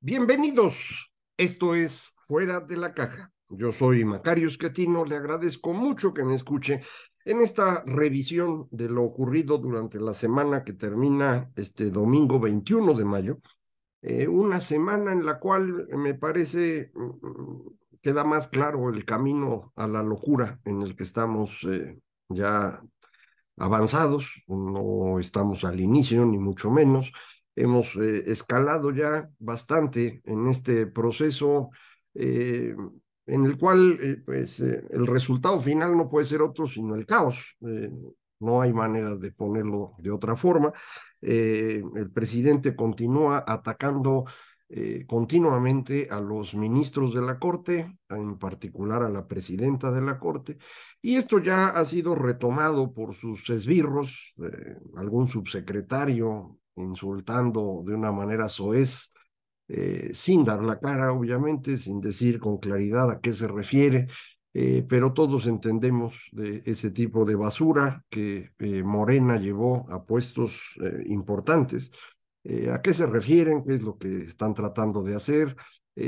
Bienvenidos. Esto es Fuera de la Caja. Yo soy Macario Catino, Le agradezco mucho que me escuche en esta revisión de lo ocurrido durante la semana que termina este domingo 21 de mayo. Eh, una semana en la cual me parece mm, mm, queda más claro el camino a la locura en el que estamos eh, ya avanzados. No estamos al inicio, ni mucho menos hemos eh, escalado ya bastante en este proceso eh, en el cual eh, pues, el resultado final no puede ser otro sino el caos. no hay manera de ponerlo de otra forma. el presidente continúa atacando continuamente a los ministros de la Corte, en particular a la presidenta de la Corte, y esto ya ha sido retomado por sus esbirros, algún subsecretario insultando de una manera soez, eh, sin dar la cara, obviamente, sin decir con claridad a qué se refiere, eh, pero todos entendemos de ese tipo de basura que eh, Morena llevó a puestos importantes. ¿A qué se refieren? ¿Qué es lo que están tratando de hacer?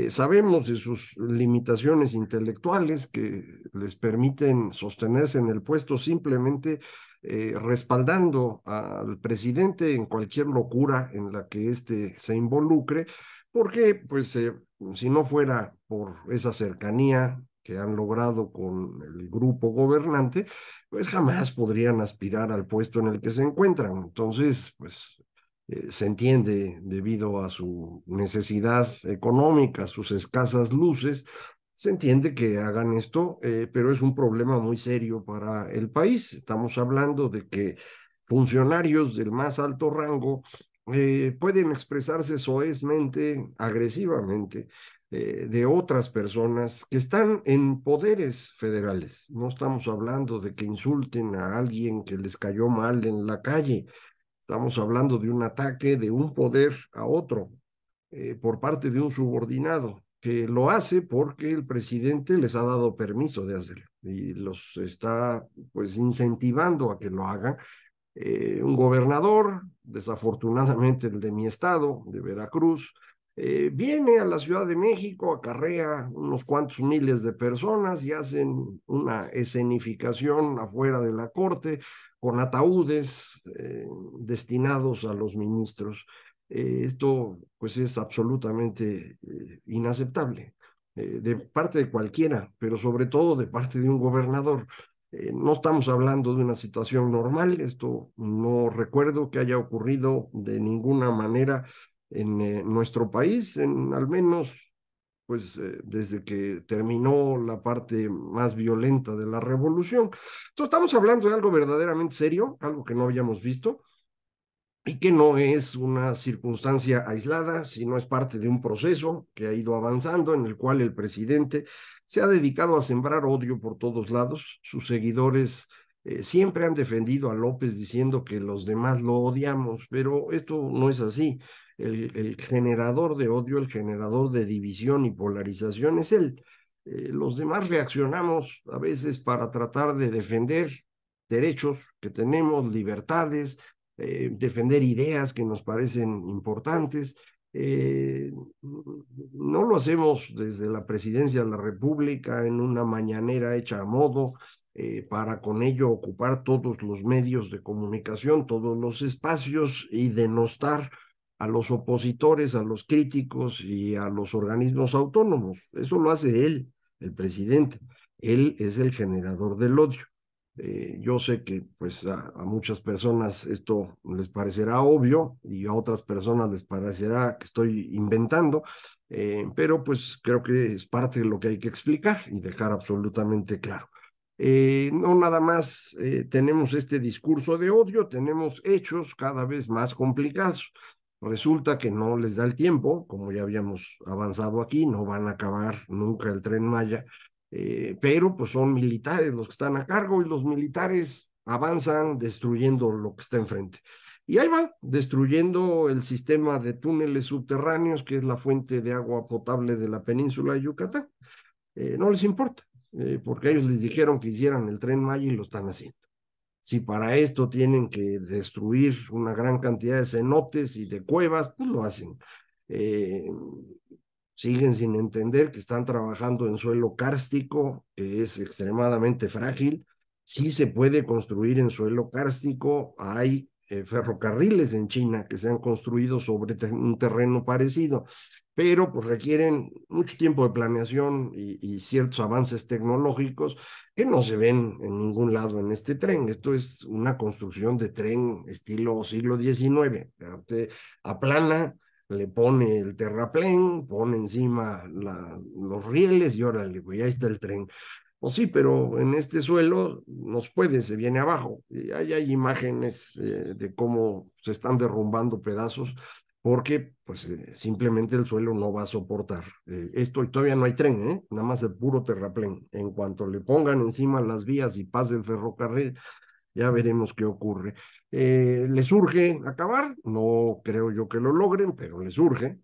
sabemos de sus limitaciones intelectuales que les permiten sostenerse en el puesto simplemente eh, respaldando al presidente en cualquier locura en la que éste se involucre, porque pues eh, si no fuera por esa cercanía que han logrado con el grupo gobernante, pues jamás podrían aspirar al puesto en el que se encuentran. Entonces, pues eh, se entiende debido a su necesidad económica, sus escasas luces, se entiende que hagan esto, eh, pero es un problema muy serio para el país. Estamos hablando de que funcionarios del más alto rango eh, pueden expresarse soezmente, agresivamente, eh, de otras personas que están en poderes federales. No estamos hablando de que insulten a alguien que les cayó mal en la calle. Estamos hablando de un ataque de un poder a otro por parte de un subordinado que lo hace porque el presidente les ha dado permiso de hacerlo y los está pues incentivando a que lo hagan. Eh, un gobernador, desafortunadamente el de mi estado, de Veracruz, eh, viene a la Ciudad de México, acarrea unos cuantos miles de personas y hacen una escenificación afuera de la corte con ataúdes eh, destinados a los ministros. Eh, esto pues es absolutamente eh, inaceptable eh, de parte de cualquiera, pero sobre todo de parte de un gobernador. no estamos hablando de una situación normal, esto no recuerdo que haya ocurrido de ninguna manera en nuestro país, en al menos pues desde que terminó la parte más violenta de la revolución. Entonces estamos hablando de algo verdaderamente serio, algo que no habíamos visto, y que no es una circunstancia aislada, sino es parte de un proceso que ha ido avanzando en el cual el presidente se ha dedicado a sembrar odio por todos lados. Sus seguidores eh, siempre han defendido a López diciendo que los demás lo odiamos, pero esto no es así. El, generador de odio, el generador de división y polarización es él. Eh, los demás reaccionamos a veces para tratar de defender derechos que tenemos, libertades, eh, defender ideas que nos parecen importantes. Eh, no lo hacemos desde la presidencia de la República en una mañanera hecha a modo eh, para con ello ocupar todos los medios de comunicación, todos los espacios y denostar a los opositores, a los críticos y a los organismos autónomos. Eso lo hace él, el presidente. Él es el generador del odio. Eh, yo sé que pues a, muchas personas esto les parecerá obvio y a otras personas les parecerá que estoy inventando, eh, pero pues creo que es parte de lo que hay que explicar y dejar absolutamente claro. Eh, no nada más tenemos este discurso de odio, tenemos hechos cada vez más complicados. Resulta que no les da el tiempo, como ya habíamos avanzado aquí, no van a acabar nunca el tren Maya, eh, pero pues son militares los que están a cargo y los militares avanzan destruyendo lo que está enfrente. Y ahí van, destruyendo el sistema de túneles subterráneos, que es la fuente de agua potable de la península de Yucatán. Eh, no les importa, eh, porque ellos les dijeron que hicieran el tren Maya y lo están haciendo. Si para esto tienen que destruir una gran cantidad de cenotes y de cuevas, pues lo hacen. Eh, siguen sin entender que están trabajando en suelo kárstico, que es extremadamente frágil. Sí se puede construir en suelo kárstico. Hay eh, ferrocarriles en China que se han construido sobre un terreno parecido, pero pues requieren mucho tiempo de planeación y, ciertos avances tecnológicos que no se ven en ningún lado en este tren. Esto es una construcción de tren estilo siglo XIX. aplana le pone el terraplén, pone encima los rieles y órale, güey, ahí está el tren. Pues sí, pero en este suelo nos puede, se viene abajo. Y hay, hay imágenes eh, de cómo se están derrumbando pedazos porque pues eh, simplemente el suelo no va a soportar eh, esto todavía no hay tren, ¿eh? nada más el puro terraplén. En cuanto le pongan encima las vías y pase el ferrocarril, ya veremos qué ocurre. Eh, les urge acabar, no creo yo que lo logren, pero les urge.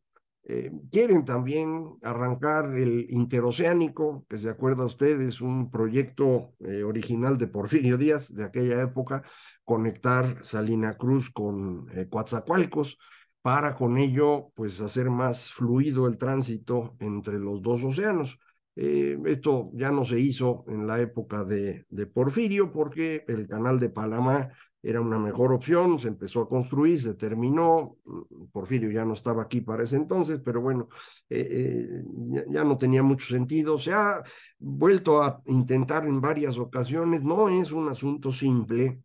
Eh, quieren también arrancar el interoceánico, que se acuerda usted, es un proyecto eh, original de Porfirio Díaz de aquella época, conectar Salina Cruz con Coatzacoalcos para con ello pues hacer más fluido el tránsito entre los dos océanos. Eh, esto ya no se hizo en la época de, Porfirio porque el canal de Panamá era una mejor opción, se empezó a construir, se terminó, mm, Porfirio ya no estaba aquí para ese entonces, pero bueno, eh, eh, ya, no tenía mucho sentido, se ha vuelto a intentar en varias ocasiones, no es un asunto simple,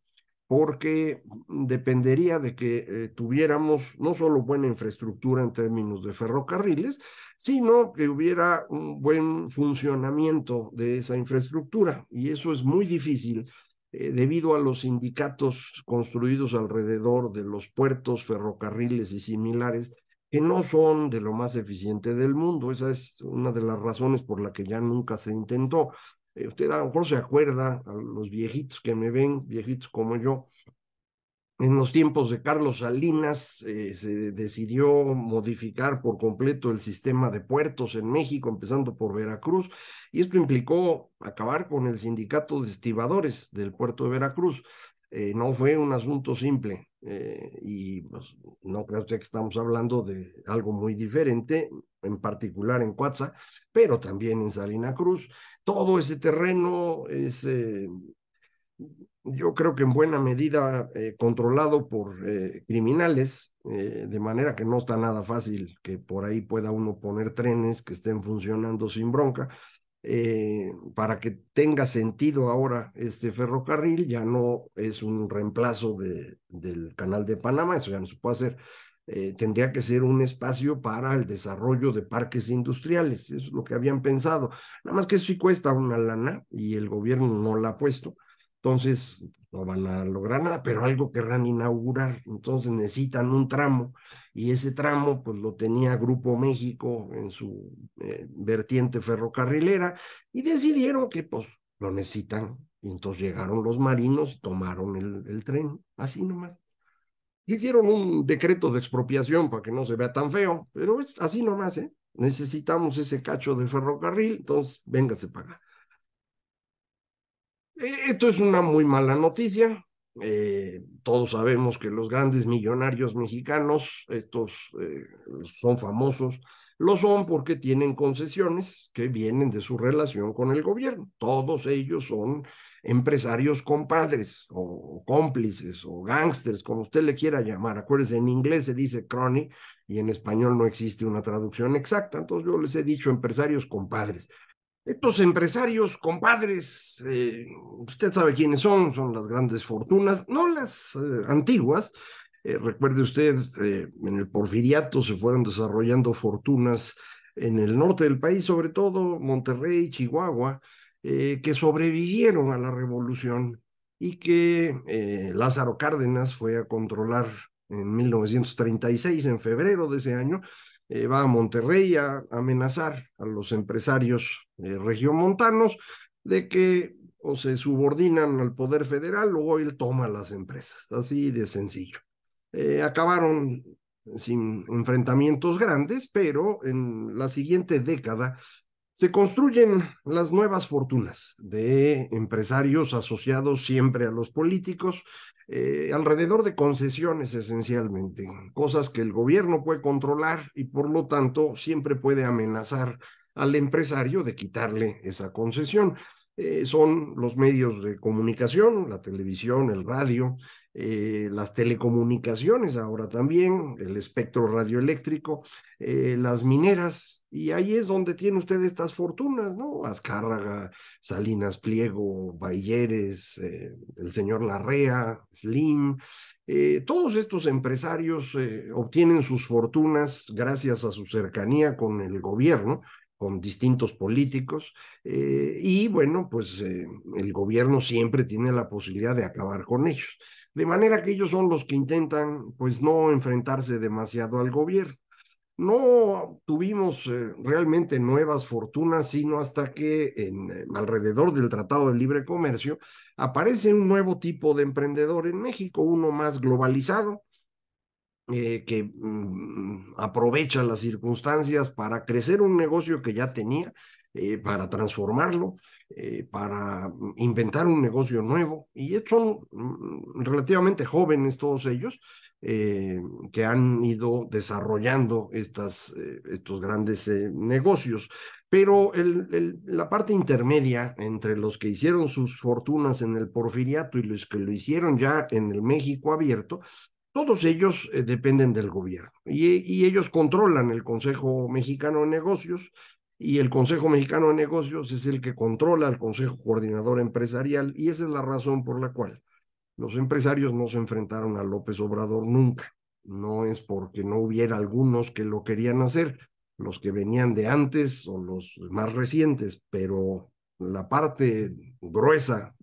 porque dependería de que eh, tuviéramos no solo buena infraestructura en términos de ferrocarriles, sino que hubiera un buen funcionamiento de esa infraestructura. Y eso es muy difícil eh, debido a los sindicatos construidos alrededor de los puertos, ferrocarriles y similares, que no son de lo más eficiente del mundo. Esa es una de las razones por la que ya nunca se intentó. Eh, usted a lo mejor se acuerda, los viejitos que me ven, viejitos como yo, en los tiempos de Carlos Salinas eh, se decidió modificar por completo el sistema de puertos en México, empezando por Veracruz, y esto implicó acabar con el sindicato de estibadores del puerto de Veracruz. Eh, no fue un asunto simple y pues, no creo que estamos hablando de algo muy diferente en particular en Cuatza, pero también en Salina Cruz. Todo ese terreno es, eh, yo creo que en buena medida, eh, controlado por eh, criminales, de manera que no está nada fácil que por ahí pueda uno poner trenes que estén funcionando sin bronca. para que tenga sentido ahora este ferrocarril, ya no es un reemplazo de, del canal de Panamá, eso ya no se puede hacer, eh, tendría que ser un espacio para el desarrollo de parques industriales, eso es lo que habían pensado. Nada más que eso sí cuesta una lana y el gobierno no la ha puesto, entonces no van a lograr nada, pero algo querrán inaugurar, entonces necesitan un tramo y ese tramo pues lo tenía Grupo México en su eh, vertiente ferrocarrilera y decidieron que pues lo necesitan. Y entonces llegaron los marinos, y tomaron el tren, así nomás. Hicieron un decreto de expropiación para que no se vea tan feo, pero es así nomás, ¿eh? Necesitamos ese cacho de ferrocarril, entonces véngase para pagar. Eh, esto es una muy mala noticia. Eh, todos sabemos que los grandes millonarios mexicanos, estos eh, son famosos, lo son porque tienen concesiones que vienen de su relación con el gobierno. Todos ellos son empresarios compadres o, cómplices o gángsters, como usted le quiera llamar. Acuérdense, en inglés se dice crony y en español no existe una traducción exacta, entonces yo les he dicho empresarios compadres. Estos empresarios, compadres, eh, usted sabe quiénes son, son las grandes fortunas, no las eh, antiguas. Eh, recuerde usted, en el porfiriato se fueron desarrollando fortunas en el norte del país, sobre todo Monterrey, Chihuahua, eh, que sobrevivieron a la revolución y que eh, Lázaro Cárdenas fue a controlar en 1936, en febrero de ese año, eh, va a Monterrey a amenazar a los empresarios regiomontanos de que o se subordinan al poder federal o él toma las empresas, así de sencillo. acabaron sin enfrentamientos grandes, pero en la siguiente década se construyen las nuevas fortunas de empresarios asociados siempre a los políticos eh, alrededor de concesiones esencialmente, cosas que el gobierno puede controlar y por lo tanto siempre puede amenazar al empresario de quitarle esa concesión. Eh, son los medios de comunicación, la televisión, el radio, eh, las telecomunicaciones ahora también, el espectro radioeléctrico, eh, las mineras, y ahí es donde tiene usted estas fortunas, ¿no? Azcárraga, Salinas Pliego, Bayeres, el señor Larrea, Slim, todos estos empresarios obtienen sus fortunas gracias a su cercanía con el gobierno con distintos políticos. Eh, y bueno, pues eh, el gobierno siempre tiene la posibilidad de acabar con ellos. De manera que ellos son los que intentan, pues, no enfrentarse demasiado al gobierno. No tuvimos eh, realmente nuevas fortunas, sino hasta que en, alrededor del Tratado de Libre Comercio aparece un nuevo tipo de emprendedor en México, uno más globalizado, eh, que mm, aprovecha las circunstancias para crecer un negocio que ya tenía, eh, para transformarlo, eh, para inventar un negocio nuevo. Y son mm, relativamente jóvenes todos ellos que han ido desarrollando estas, estos grandes negocios. Pero la parte intermedia entre los que hicieron sus fortunas en el porfiriato y los que lo hicieron ya en el México abierto, todos ellos eh, dependen del gobierno y, y, ellos controlan el Consejo Mexicano de Negocios y el Consejo Mexicano de Negocios es el que controla al Consejo Coordinador Empresarial y esa es la razón por la cual los empresarios no se enfrentaron a López Obrador nunca. No es porque no hubiera algunos que lo querían hacer, los que venían de antes o los más recientes, pero la parte gruesa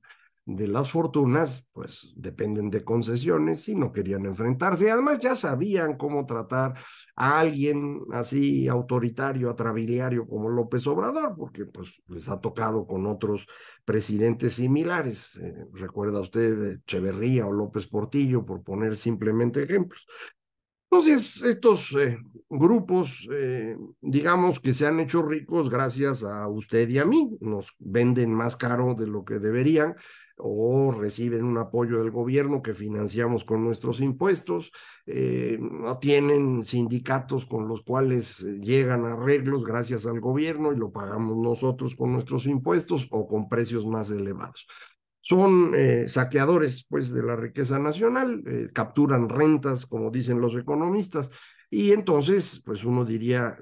de las fortunas, pues dependen de concesiones y no querían enfrentarse. Además, ya sabían cómo tratar a alguien así autoritario, atrabiliario como López Obrador, porque pues les ha tocado con otros presidentes similares. Eh, recuerda usted Echeverría o López Portillo, por poner simplemente ejemplos. Entonces, estos eh, grupos, eh, digamos que se han hecho ricos gracias a usted y a mí, nos venden más caro de lo que deberían o reciben un apoyo del gobierno que financiamos con nuestros impuestos, no eh, tienen sindicatos con los cuales eh, llegan arreglos gracias al gobierno y lo pagamos nosotros con nuestros impuestos o con precios más elevados. Son eh, saqueadores pues, de la riqueza nacional, capturan rentas, como dicen los economistas, y entonces, pues uno diría,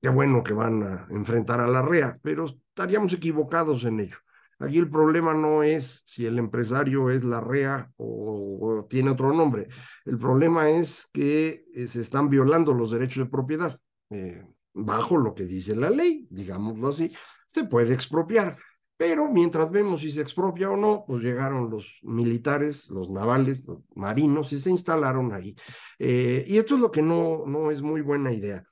qué bueno que van a enfrentar a la REA, pero estaríamos equivocados en ello. Aquí el problema no es si el empresario es la REA o tiene otro nombre. El problema es que eh, se están violando los derechos de propiedad. Eh, bajo lo que dice la ley, digámoslo así, se puede expropiar. Pero mientras vemos si se expropia o no, pues llegaron los militares, los navales, los marinos y se instalaron ahí. Eh, y esto es lo que no, no es muy buena idea.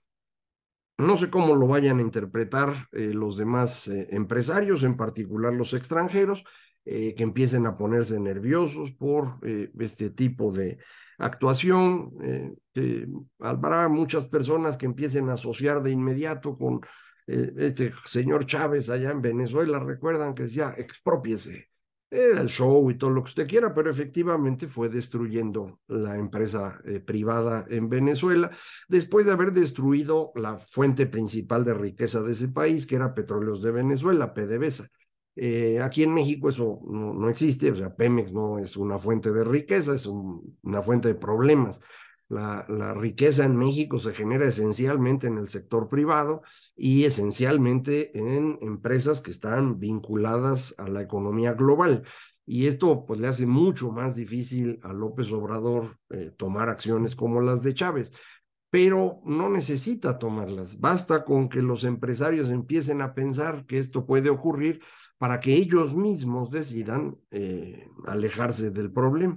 No sé cómo lo vayan a interpretar eh, los demás eh, empresarios, en particular los extranjeros, eh, que empiecen a ponerse nerviosos por este tipo de actuación. habrá muchas personas que empiecen a asociar de inmediato con este señor Chávez allá en Venezuela. Recuerdan que decía, expropiese, era el show y todo lo que usted quiera, pero efectivamente fue destruyendo la empresa eh, privada en Venezuela, después de haber destruido la fuente principal de riqueza de ese país, que era Petróleos de Venezuela, PDVSA. Eh, aquí en México eso no, existe, o sea, Pemex no es una fuente de riqueza, es una fuente de problemas. La, riqueza en México se genera esencialmente en el sector privado y esencialmente en empresas que están vinculadas a la economía global. Y esto pues le hace mucho más difícil a López Obrador eh, tomar acciones como las de Chávez, pero no necesita tomarlas. Basta con que los empresarios empiecen a pensar que esto puede ocurrir para que ellos mismos decidan eh, alejarse del problema.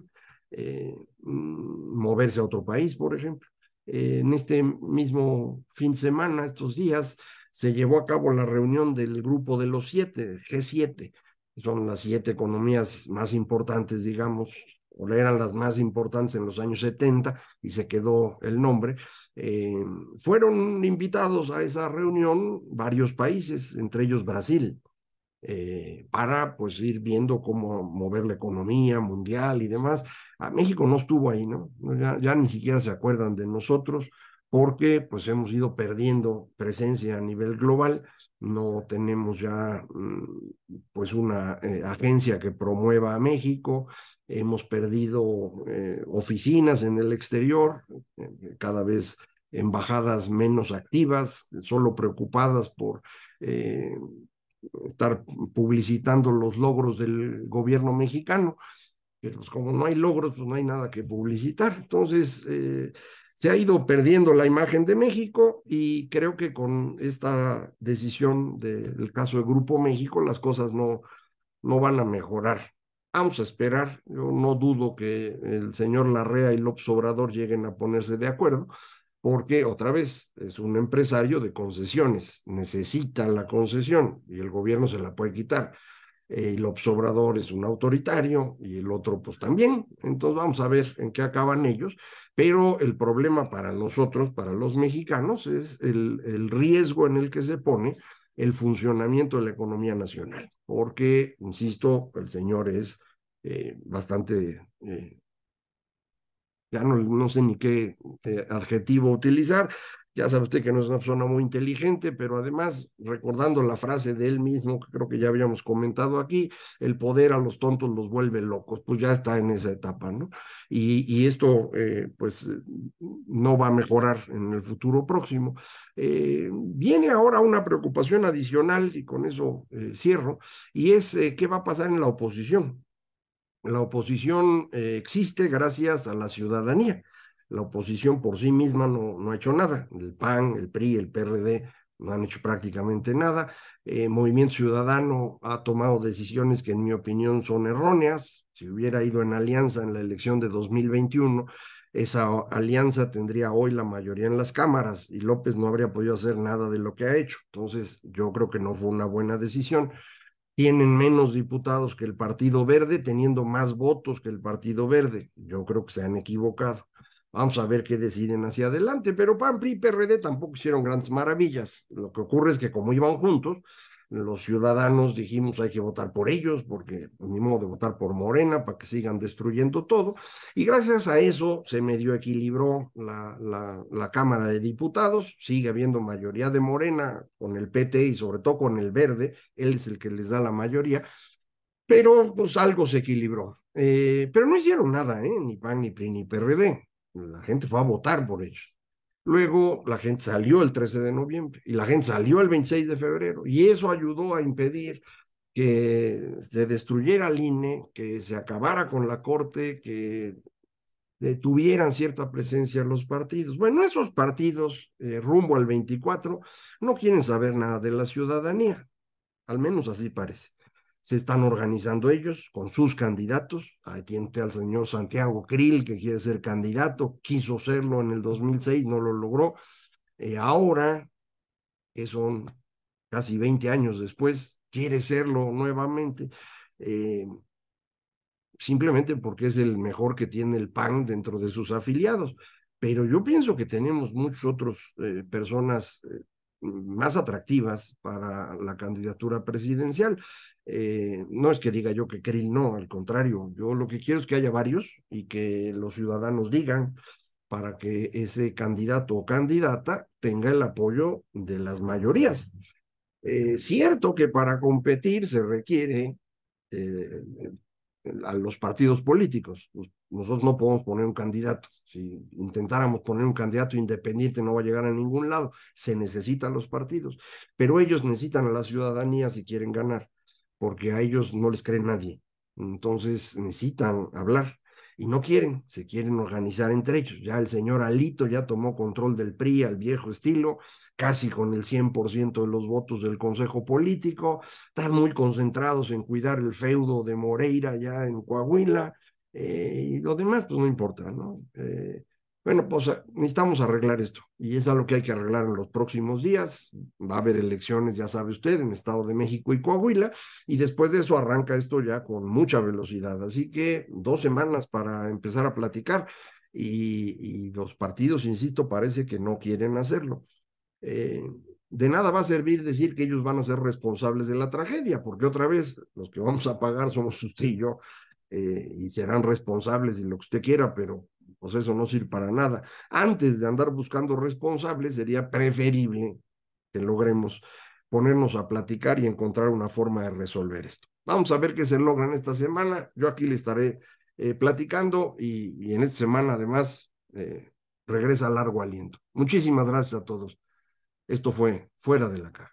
Eh, mm, moverse a otro país, por ejemplo. Eh, en este mismo fin de semana, estos días, se llevó a cabo la reunión del grupo de los siete, G7. Son las siete economías más importantes, digamos, o eran las más importantes en los años 70 y se quedó el nombre, eh, fueron invitados a esa reunión varios países, entre ellos Brasil. Eh, para pues ir viendo cómo mover la economía mundial y demás. A ah, México no estuvo ahí, ¿no? Ya, ni siquiera se acuerdan de nosotros porque pues hemos ido perdiendo presencia a nivel global, no tenemos ya mm, pues una eh, agencia que promueva a México, hemos perdido eh, oficinas en el exterior, cada vez embajadas menos activas, solo preocupadas por estar publicitando los logros del gobierno mexicano, pero pues, como no hay logros, pues no hay nada que publicitar. Entonces, eh, se ha ido perdiendo la imagen de México y creo que con esta decisión del caso de Grupo México las cosas no, no van a mejorar. Vamos a esperar, yo no dudo que el señor Larrea y López Obrador lleguen a ponerse de acuerdo, porque otra vez es un empresario de concesiones, necesita la concesión y el gobierno se la puede quitar. El observador es un autoritario y el otro pues también. Entonces vamos a ver en qué acaban ellos. Pero el problema para nosotros, para los mexicanos, es el, riesgo en el que se pone el funcionamiento de la economía nacional. Porque, insisto, el señor es eh, bastante eh, ya no, sé ni qué eh, adjetivo utilizar. Ya sabe usted que no es una persona muy inteligente, pero además, recordando la frase de él mismo, que creo que ya habíamos comentado aquí, el poder a los tontos los vuelve locos, pues ya está en esa etapa, ¿no? Y, esto, eh, pues, eh, no va a mejorar en el futuro próximo. viene ahora una preocupación adicional, y con eso cierro, y es qué va a pasar en la oposición la oposición eh, existe gracias a la ciudadanía. La oposición por sí misma no, no, ha hecho nada. El PAN, el PRI, el PRD no han hecho prácticamente nada. Eh, Movimiento Ciudadano ha tomado decisiones que en mi opinión son erróneas. Si hubiera ido en alianza en la elección de 2021, esa alianza tendría hoy la mayoría en las cámaras y López no habría podido hacer nada de lo que ha hecho. Entonces, yo creo que no fue una buena decisión tienen menos diputados que el Partido Verde, teniendo más votos que el Partido Verde. Yo creo que se han equivocado. Vamos a ver qué deciden hacia adelante, pero PAN, y PRD tampoco hicieron grandes maravillas. Lo que ocurre es que como iban juntos, los ciudadanos dijimos hay que votar por ellos porque pues, ni modo de votar por Morena para que sigan destruyendo todo y gracias a eso se medio equilibró la, la, Cámara de Diputados, sigue habiendo mayoría de Morena con el PT y sobre todo con el Verde, él es el que les da la mayoría, pero pues algo se equilibró. Eh, pero no hicieron nada, ¿eh? ni PAN, ni PRI, ni PRD. La gente fue a votar por ellos. Luego la gente salió el 13 de noviembre y la gente salió el 26 de febrero y eso ayudó a impedir que se destruyera el INE, que se acabara con la corte, que tuvieran cierta presencia los partidos. Bueno, esos partidos eh, rumbo al 24 no quieren saber nada de la ciudadanía, al menos así parece se están organizando ellos con sus candidatos. Ahí tiene al señor Santiago Krill, que quiere ser candidato, quiso serlo en el 2006, no lo logró. Eh, ahora, que son casi 20 años después, quiere serlo nuevamente. Eh, simplemente porque es el mejor que tiene el PAN dentro de sus afiliados. Pero yo pienso que tenemos muchos otros eh, personas más atractivas para la candidatura presidencial. Eh, no es que diga yo que Krill no, al contrario, yo lo que quiero es que haya varios y que los ciudadanos digan para que ese candidato o candidata tenga el apoyo de las mayorías. Eh, cierto que para competir se requiere eh, a los partidos políticos. Nosotros no podemos poner un candidato. Si intentáramos poner un candidato independiente no va a llegar a ningún lado. Se necesitan los partidos, pero ellos necesitan a la ciudadanía si quieren ganar, porque a ellos no les cree nadie. Entonces necesitan hablar y no quieren, se quieren organizar entre ellos. Ya el señor Alito ya tomó control del PRI al viejo estilo casi con el 100% de los votos del Consejo Político, están muy concentrados en cuidar el feudo de Moreira ya en Coahuila, eh, y lo demás pues no importa, ¿no? Eh, bueno, pues necesitamos arreglar esto y es algo que hay que arreglar en los próximos días. Va a haber elecciones, ya sabe usted, en Estado de México y Coahuila y después de eso arranca esto ya con mucha velocidad. Así que dos semanas para empezar a platicar y los partidos, insisto, parece que no quieren hacerlo. Eh, de nada va a servir decir que ellos van a ser responsables de la tragedia, porque otra vez los que vamos a pagar somos usted y yo, eh, y serán responsables de lo que usted quiera, pero pues eso no sirve para nada. Antes de andar buscando responsables, sería preferible que logremos ponernos a platicar y encontrar una forma de resolver esto. Vamos a ver qué se logra en esta semana. Yo aquí le estaré eh, platicando y, en esta semana además regresa largo aliento. Muchísimas gracias a todos. Esto fue fuera de la caja.